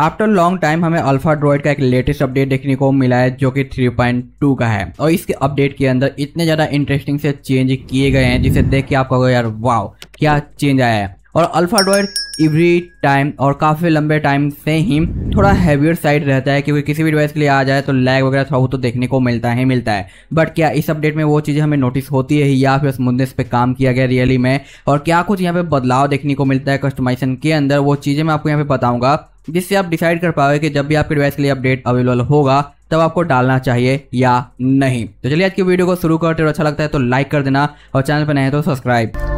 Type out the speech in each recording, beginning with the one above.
after long time हमें Alpha Droid का एक लेटेस्ट अपडेट देखने को मिला है जो कि 3.2 का है और इसके अपडेट के अंदर इतने ज़्यादा इंटरेस्टिंग से चेंज किए गए हैं जिसे देख के आप यार वाओ क्या चेंज आया है और अल्फा ड्रॉइड एवरी टाइम और काफ़ी लंबे टाइम से ही थोड़ा हैवियर साइड रहता है क्योंकि किसी भी डिवाइस के लिए आ जाए तो लैग वगैरह थोड़ा वो तो देखने को मिलता है मिलता है बट क्या इस अपडेट में वो चीज़ें हमें नोटिस होती है या फिर स्मूथनेस पे काम किया गया रियली में और क्या कुछ यहाँ पे बदलाव देखने को मिलता है कस्टमाइजेशन के अंदर वो चीज़ें मैं आपको यहाँ पे बताऊंगा जिससे आप डिसाइड कर पाओगे कि जब भी आपके डिवाइस के लिए अपडेट अवेलेबल होगा तब आपको डालना चाहिए या नहीं तो चलिए आज की वीडियो को शुरू करते हो अच्छा लगता है तो लाइक कर देना और चैनल पर नए तो सब्सक्राइब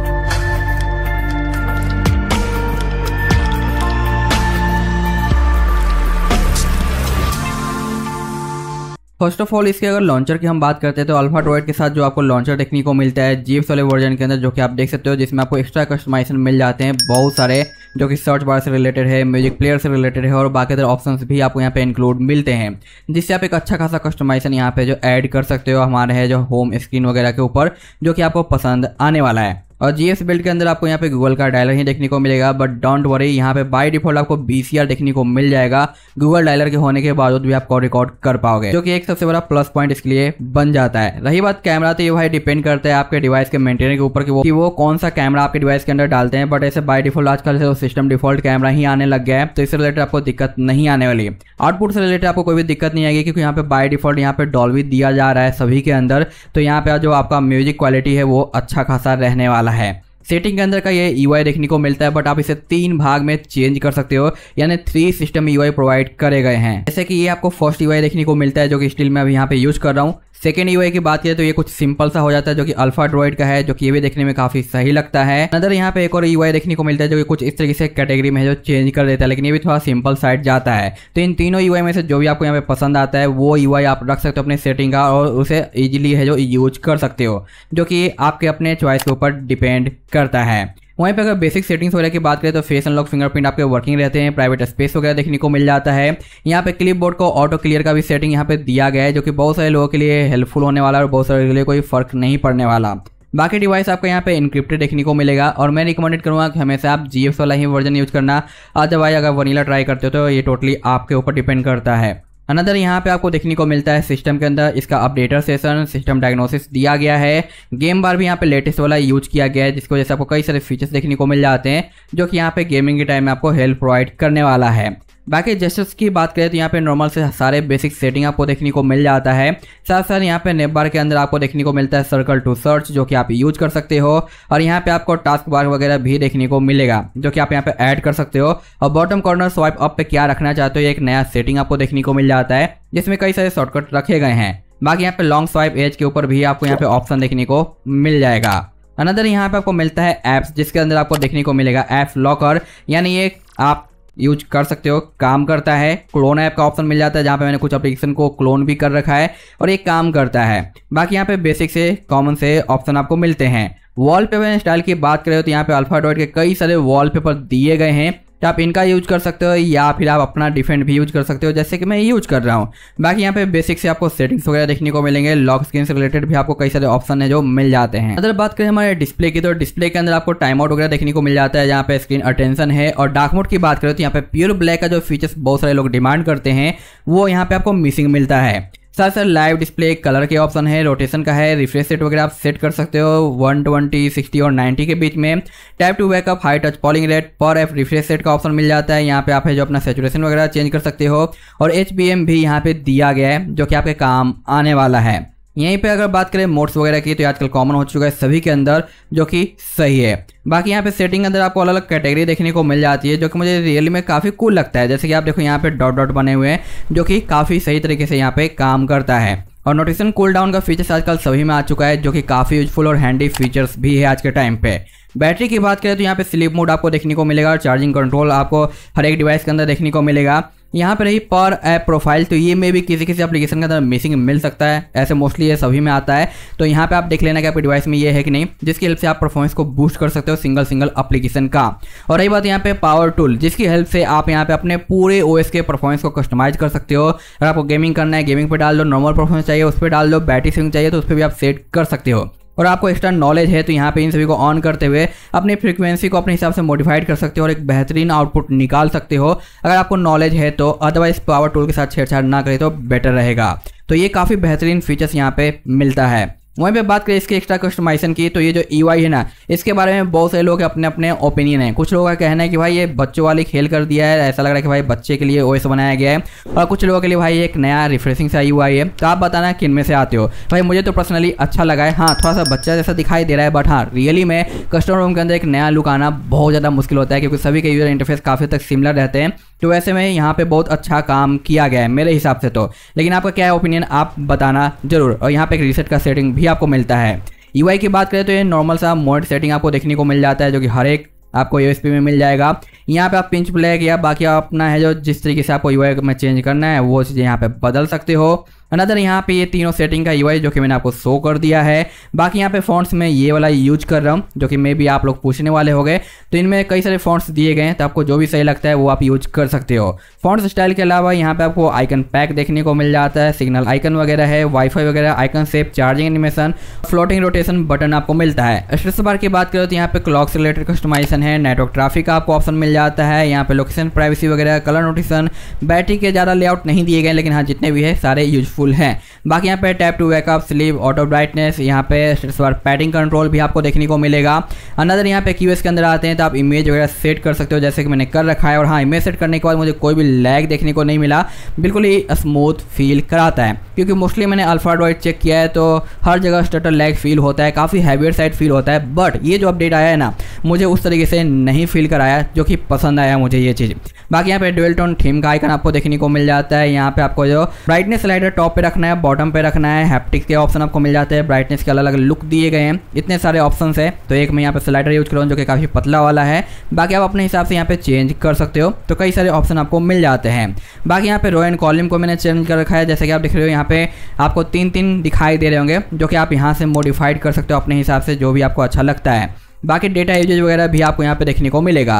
फर्स्ट ऑफ ऑल इसके अगर लॉन्चर की हम बात करते हैं तो अल्फा ड्रॉइड के साथ जो आपको लॉन्चर देखने को मिलता है जीप्स वाले वर्जन के अंदर जो कि आप देख सकते हो जिसमें आपको एक्स्ट्रा कस्टमाइजेशन मिल जाते हैं बहुत सारे जो कि सर्च बार से रिलेटेड है म्यूजिक प्लेयर से रिलेटेड है और बाकी अदर ऑप्शन भी आपको यहाँ पे इंक्लूड मिलते हैं जिससे आप एक अच्छा खासा कस्टमाइजेशन यहाँ पे जो ऐड कर सकते हो हमारे जो होम स्क्रीन वगैरह के ऊपर जो कि आपको पसंद आने वाला है और जीएस बेल्ट बिल्ड के अंदर आपको यहाँ पे गूगल का डायलर ही देखने को मिलेगा बट डोंट वरी यहाँ पे बाय डिफॉल्ट आपको बी देखने को मिल जाएगा गूगल डायलर के होने के बावजूद भी आपको रिकॉर्ड कर पाओगे जो कि एक सबसे बड़ा प्लस पॉइंट इसके लिए बन जाता है रही बात कैमरा तो ये भाई डिपेंड करता है आपके डिवाइस के मेंटेनर के ऊपर वो वो कौन सा कैमरा आपके डिवाइस के अंदर डालते हैं बट ऐसे बाय डिफॉल्ट आजकल से सिस्टम डिफॉल्ट कैमरा ही आने लग गया है तो इससे रिलेटेड आपको दिक्कत नहीं आने वाली आउटपुट से रिलेटेड आपको कोई भी दिक्कत नहीं आएगी क्योंकि यहाँ पे बाय डिफॉल्ट यहाँ पे डॉल दिया जा रहा है सभी के अंदर तो यहाँ पे जो आपका म्यूजिक क्वालिटी है वो अच्छा खासा रहने वाला वाला है सेटिंग के अंदर का ये यू e देखने को मिलता है बट आप इसे तीन भाग में चेंज कर सकते हो यानी थ्री सिस्टम यू प्रोवाइड करे गए हैं जैसे कि ये आपको फर्स्ट यू e देखने को मिलता है जो कि स्टिल मैं अभी यहाँ पे यूज कर रहा हूँ सेकेंड यू e की बात करें तो ये कुछ सिंपल सा हो जाता है जो कि अल्फा ड्रॉइड का है जो कि ये भी देखने में काफी सही लगता है नदर यहाँ पे एक और यू e देखने को मिलता है जो कि कुछ इस तरीके से कैटेगरी में है जो चेंज कर देता है लेकिन ये भी थोड़ा सिंपल साइड जाता है तो इन तीनों यू e में से जो भी आपको यहाँ पे पसंद आता है वो यू आप रख सकते हो अपने सेटिंग का और उसे ईजिली है जो यूज कर सकते हो जो कि आपके अपने चॉइस के ऊपर डिपेंड करता है वहीं पर अगर बेसिक सेटिंग्स वगैरह की बात करें तो फेस अनलॉक फिंगरप्रिंट आपके वर्किंग रहते हैं प्राइवेट स्पेस वगैरह देखने को मिल जाता है यहाँ पे क्लिप को ऑटो क्लियर का भी सेटिंग यहाँ पे दिया गया है जो कि बहुत सारे लोगों के लिए हेल्पफुल होने वाला है और बहुत सारे के लिए कोई फर्क नहीं पड़ने वाला बाकी डिवाइस आपको यहाँ पे इनक्रिप्टेड देखने को मिलेगा और मैं रिकमेंडेड करूँगा कि हमेशा आप जी वाला ही वर्जन यूज़ करना अदरवाइज अगर वनीला ट्राई करते हो तो ये टोटली आपके ऊपर डिपेंड करता है अनदर यहाँ पे आपको देखने को मिलता है सिस्टम के अंदर इसका अपडेटर सेशन सिस्टम डायग्नोसिस दिया गया है गेम बार भी यहाँ पे लेटेस्ट वाला यूज किया गया है जिसकी वजह से आपको कई सारे फीचर्स देखने को मिल जाते हैं जो कि यहाँ पे गेमिंग के टाइम में आपको हेल्प प्रोवाइड करने वाला है बाकी जेस्टर्स की बात करें तो यहाँ पे नॉर्मल से सारे बेसिक सेटिंग आपको देखने को मिल जाता है साथ साथ यहाँ पे नेबार के अंदर आपको देखने को मिलता है सर्कल टू सर्च जो कि आप यूज कर सकते हो और यहाँ पे आपको टास्क बार वगैरह भी देखने को मिलेगा जो कि आप यहाँ पे ऐड कर सकते हो और बॉटम कॉर्नर स्वाइप अप पे क्या रखना चाहते हो एक नया सेटिंग आपको देखने को मिल जाता है जिसमें कई सारे शॉर्टकट रखे गए हैं बाकी यहाँ पे लॉन्ग स्वाइप एज के ऊपर भी आपको यहाँ पे ऑप्शन देखने को मिल जाएगा अनदर यहाँ पे आपको मिलता है ऐप्स जिसके अंदर आपको देखने को मिलेगा एप्स लॉकर यानी ये आप यूज कर सकते हो काम करता है क्लोन ऐप का ऑप्शन मिल जाता है जहाँ पे मैंने कुछ एप्लीकेशन को क्लोन भी कर रखा है और ये काम करता है बाकी यहाँ पे बेसिक से कॉमन से ऑप्शन आपको मिलते हैं वॉलपेपर इंस्टॉल की बात करें तो यहाँ पे अल्फा डॉट के कई सारे वॉलपेपर दिए गए हैं तो आप इनका यूज कर सकते हो या फिर आप अपना डिफेंड भी यूज कर सकते हो जैसे कि मैं यूज कर रहा हूँ बाकी यहाँ पे बेसिक से आपको सेटिंग्स वगैरह देखने को मिलेंगे लॉक स्क्रीन से रिलेटेड भी आपको कई सारे ऑप्शन है जो मिल जाते हैं अगर बात करें हमारे डिस्प्ले की तो डिस्प्ले के अंदर आपको टाइम आउट वगैरह देखने को मिल जाता है यहाँ पे स्क्रीन अटेंशन है और डार्क मोड की बात करें तो यहाँ पे प्योर ब्लैक का जो फीचर्स बहुत सारे लोग डिमांड करते हैं वो यहाँ पे आपको मिसिंग मिलता है साथ साथ लाइव डिस्प्ले कलर के ऑप्शन है रोटेशन का है रिफ्रेश सेट वगैरह आप सेट कर सकते हो 120, 60 और 90 के बीच में tap to wake up high touch polling rate पर एफ रिफ्रेश सेट का ऑप्शन मिल जाता है यहाँ पे आप है जो अपना सेचुरेशन वगैरह चेंज कर सकते हो और एच भी यहाँ पे दिया गया है जो कि आपके काम आने वाला है यहीं पे अगर बात करें मोड्स वगैरह की तो आजकल कॉमन हो चुका है सभी के अंदर जो कि सही है बाकी यहाँ पे सेटिंग के अंदर आपको अलग अलग कैटेगरी देखने को मिल जाती है जो कि मुझे रियली में काफ़ी कूल लगता है जैसे कि आप देखो यहाँ पे डॉट डॉट बने हुए हैं जो कि काफ़ी सही तरीके से यहाँ पे काम करता है और नोटिसन कूल डाउन का फीचर्स आजकल सभी में आ चुका है जो कि काफ़ी यूजफुल और हैंडी फीचर्स भी है आज के टाइम पे बैटरी की बात करें तो यहाँ पे स्लीप मोड आपको देखने को मिलेगा और चार्जिंग कंट्रोल आपको हर एक डिवाइस के अंदर देखने को मिलेगा यहाँ पे रही पर ऐप प्रोफाइल तो ये में भी किसी किसी एप्लीकेशन के अंदर मिसिंग मिल सकता है ऐसे मोस्टली ये सभी में आता है तो यहाँ पे आप देख लेना कि आपके डिवाइस में ये है कि नहीं जिसकी हेल्प से आप परफॉर्मेंस को बूस्ट कर सकते हो सिंगल सिंगल एप्लीकेशन का और रही बात यहाँ पे पावर टूल जिसकी हेल्प से आप यहाँ पे अपने पूरे ओ के परफॉर्मेंस को कस्टमाइज कर सकते हो अगर आपको गेमिंग करना है गेमिंग पर डाल दो नॉर्मल परफॉर्मेंस चाहिए उस पर डाल दो बैटरी स्विंग चाहिए तो उस पर भी आप सेट कर सकते हो और आपको एक्स्ट्रा नॉलेज है तो यहाँ पे इन सभी को ऑन करते हुए अपनी फ्रीक्वेंसी को अपने हिसाब से मॉडिफाइड कर सकते हो और एक बेहतरीन आउटपुट निकाल सकते हो अगर आपको नॉलेज है तो अदरवाइज पावर टूल के साथ छेड़छाड़ ना करें तो बेटर रहेगा तो ये काफ़ी बेहतरीन फीचर्स यहाँ पे मिलता है वहीं पे बात करें इसके एक्स्ट्रा कस्टमाइजेशन की तो ये जो ई e है ना इसके बारे में बहुत सारे लोग अपने अपने ओपिनियन है कुछ लोगों का कहना है कि भाई ये बच्चों वाली खेल कर दिया है ऐसा लग रहा है कि भाई बच्चे के लिए ओएस बनाया गया है और कुछ लोगों के लिए भाई एक नया रिफ्रेशिंग सा यू e है तो आप बताना किन में से आते हो भाई मुझे तो पर्सनली अच्छा लगा है हाँ थोड़ा सा बच्चा जैसा दिखाई दे रहा है बट हाँ रियली में कस्टमर रूम के अंदर एक नया लुक आना बहुत ज़्यादा मुश्किल होता है क्योंकि सभी के यूजर इंटरफेस काफ़ी तक सिमिलर रहते हैं तो वैसे में यहाँ पे बहुत अच्छा काम किया गया है मेरे हिसाब से तो लेकिन आपका क्या ओपिनियन आप बताना जरूर और यहाँ पे एक रिसेट का सेटिंग भी आपको मिलता है यू की बात करें तो ये नॉर्मल सा मोड सेटिंग आपको देखने को मिल जाता है जो कि हर एक आपको यू में मिल जाएगा यहाँ पे आप पिंच ब्लैक या बाकी अपना है जो जिस तरीके से आपको यू में चेंज करना है वो चीज़ें यहाँ पे बदल सकते हो अनदर यहाँ पे ये तीनों सेटिंग का यूआई जो कि मैंने आपको शो कर दिया है बाकी यहाँ पे फॉन्ट्स में ये वाला यूज कर रहा हूँ जो कि मे भी आप लोग पूछने वाले हो गए तो इनमें कई सारे फॉन्ट्स दिए गए हैं तो आपको जो भी सही लगता है वो आप यूज कर सकते हो फॉन्ट्स स्टाइल के अलावा यहाँ पे आपको आइकन पैक देखने को मिल जाता है सिग्नल आइकन वगैरह है वाईफाई वगैरह icon shape charging animation floating rotation button आपको मिलता है स्ट्रेस बार की बात करें तो यहाँ पे क्लॉक से रिलेटेड कस्टमाइजेशन है नेटवर्क ट्राफिक का आपको ऑप्शन मिल जाता है यहाँ पे लोकेशन प्राइवेसी वगैरह कलर नोटेशन बैटरी के ज़्यादा लेआउट नहीं दिए गए लेकिन हाँ जितने भी है सारे यूजफुल यूज़फुल है बाकी यहाँ पे tap to wake up sleep auto brightness यहाँ पे पैटिंग कंट्रोल भी आपको देखने को मिलेगा अनदर यहाँ पे क्यूएस के अंदर आते हैं तो आप इमेज वगैरह सेट कर सकते हो जैसे कि मैंने कर रखा है और हाँ इमेज सेट करने के बाद मुझे कोई भी लैग देखने को नहीं मिला बिल्कुल ही स्मूथ फील कराता है क्योंकि मोस्टली मैंने अल्फा ड्रॉइड चेक किया है तो हर जगह स्टटर लैग फील होता है काफ़ी हैवियर साइड फील होता है बट ये जो अपडेट आया है ना मुझे उस तरीके से नहीं फील कराया जो कि पसंद आया मुझे ये चीज़ बाकी यहाँ पे डुअल टोन थीम का आइकन आपको देखने को मिल जाता है यहाँ पे आपको जो ब्राइटनेस स्लाइडर टॉप पे रखना है बॉटम पे रखना है हैप्टिक्स के ऑप्शन आपको मिल जाते हैं ब्राइटनेस के अलग अलग लुक दिए गए हैं इतने सारे ऑप्शन है तो एक मैं यहाँ पे स्लाइडर यूज हूँ जो कि काफ़ी पतला वाला है बाकी आप अपने हिसाब से यहाँ पे चेंज कर सकते हो तो कई सारे ऑप्शन आपको मिल जाते हैं बाकी यहाँ पे रो एंड कॉलम को मैंने चेंज कर रखा है जैसे कि आप देख रहे हो यहाँ पे आपको तीन तीन दिखाई दे रहे होंगे जो कि आप यहाँ से मॉडिफाइड कर सकते हो अपने हिसाब से जो भी आपको अच्छा लगता है बाकी डेटा यूजेज वगैरह भी आपको यहाँ पे देखने को मिलेगा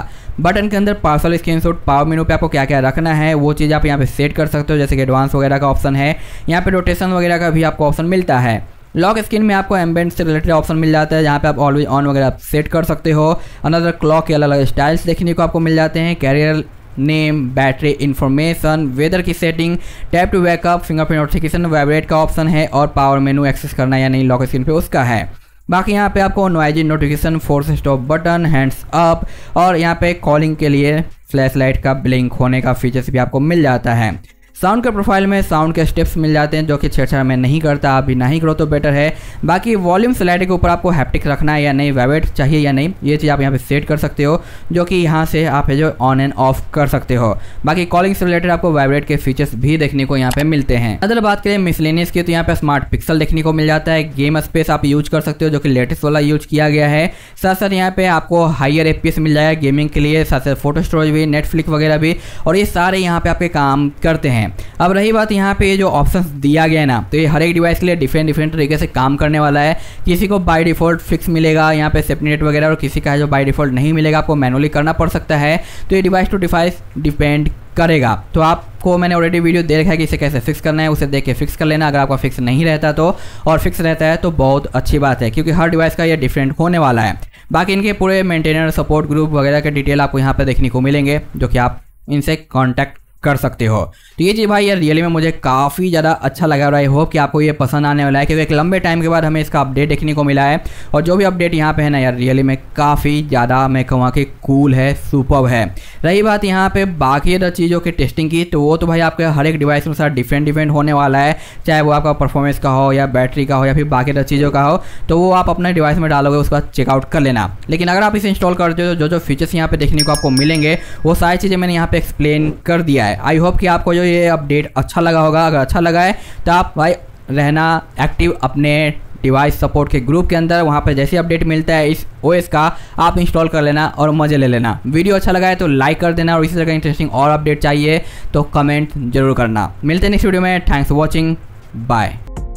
बटन के अंदर partial screenshot power menu पे आपको क्या क्या रखना है वो चीज़ आप यहाँ पे सेट कर सकते हो जैसे कि एडवांस वगैरह का ऑप्शन है यहाँ पे रोटेशन वगैरह का भी आपको ऑप्शन मिलता है लॉक स्क्रीन में आपको एम्बेंट से रिलेटेड ऑप्शन मिल जाता है जहाँ पे आप ऑलवेज ऑन वगैरह सेट कर सकते हो अनदर क्लॉक के अलग अलग स्टाइल्स देखने को आपको मिल जाते हैं carrier name battery information weather की setting tap to backup fingerprint notification vibrate का ऑप्शन है और पावर मेनू एक्सेस करना या नहीं लॉक स्क्रीन पे उसका है बाकी यहाँ पे आपको नोएजी notification force stop button hands up और यहाँ पे कॉलिंग के लिए फ्लैश लाइट का ब्लिंक होने का फीचर्स भी आपको मिल जाता है साउंड के प्रोफाइल में साउंड के स्टेप्स मिल जाते हैं जो कि छेड़छाड़ में नहीं करता अभी नहीं ना ही करो तो बेटर है बाकी वॉल्यूम स्लाइड के ऊपर आपको हैप्टिक रखना है या नहीं वेवेट चाहिए या नहीं ये चीज़ आप यहाँ पे सेट कर सकते हो जो कि यहाँ से आप है जो ऑन एंड ऑफ कर सकते हो बाकी कॉलिंग से रिलेटेड आपको वाइब्रेट के फीचर्स भी देखने को यहाँ पे मिलते हैं अदर बात करें मिसलेनियस की तो यहाँ पे स्मार्ट पिक्सल देखने को मिल जाता है गेम स्पेस आप यूज कर सकते हो जो कि लेटेस्ट वाला यूज किया गया है साथ साथ यहाँ पे आपको हाइयर एफ मिल जाएगा गेमिंग के लिए साथ साथ फोटो स्टोरेज भी नेटफ्लिक्स वगैरह भी और ये सारे यहाँ पे आपके काम करते हैं अब रही बात यहाँ पे ये जो ऑप्शन दिया गया है ना तो ये हर एक डिवाइस के लिए डिफरेंट डिफरेंट तरीके से काम करने वाला है किसी को बाई डिफॉल्ट फिक्स मिलेगा यहाँ पे सेपनेट वगैरह और किसी का जो बाई डिफॉल्ट नहीं मिलेगा आपको मैनुअली करना पड़ सकता है तो ये डिवाइस टू डिवाइस डिपेंड करेगा तो आपको मैंने ऑलरेडी वीडियो दे रखा है कि इसे कैसे फिक्स करना है उसे देख के फिक्स कर लेना अगर आपका फिक्स नहीं रहता तो और फिक्स रहता है तो बहुत अच्छी बात है क्योंकि हर डिवाइस का ये डिफरेंट होने वाला है बाकी इनके पूरे मेंटेनर सपोर्ट ग्रुप वगैरह के डिटेल आपको यहाँ पर देखने को मिलेंगे जो कि आप इनसे कॉन्टैक्ट कर सकते हो तो ये चीज़ भाई यार रियली में मुझे काफ़ी ज़्यादा अच्छा लगा और आई होप कि आपको ये पसंद आने वाला है क्योंकि एक लंबे टाइम के बाद हमें इसका अपडेट देखने को मिला है और जो भी अपडेट यहाँ पे है ना यार रियली में काफ़ी ज़्यादा मैं कहूँ कि कूल है सुपर है रही बात यहाँ पर बाकी अदर चीज़ों की टेस्टिंग की तो वो तो भाई आपके हर एक डिवाइस में सारा डिफरेंट डिफरेंट होने वाला है चाहे वो आपका परफॉर्मेंस का हो या बैटरी का हो या फिर बाकी अदर चीज़ों का हो तो वो आप अपने डिवाइस में डालोगे उसका चेकआउट कर लेना लेकिन अगर आप इसे इंस्टॉल करते हो तो जो जो फीचर्स यहाँ पर देखने को आपको मिलेंगे वो सारी चीज़ें मैंने यहाँ पर एक्सप्लेन कर दिया है है आई होप कि आपको जो ये अपडेट अच्छा लगा होगा अगर अच्छा लगा है तो आप भाई रहना एक्टिव अपने डिवाइस सपोर्ट के ग्रुप के अंदर वहाँ पर जैसे अपडेट मिलता है इस ओएस का आप इंस्टॉल कर लेना और मज़े ले लेना वीडियो अच्छा लगा है तो लाइक कर देना और इसी तरह का इंटरेस्टिंग और अपडेट चाहिए तो कमेंट जरूर करना मिलते हैं नेक्स्ट वीडियो में थैंक्स फॉर वॉचिंग बाय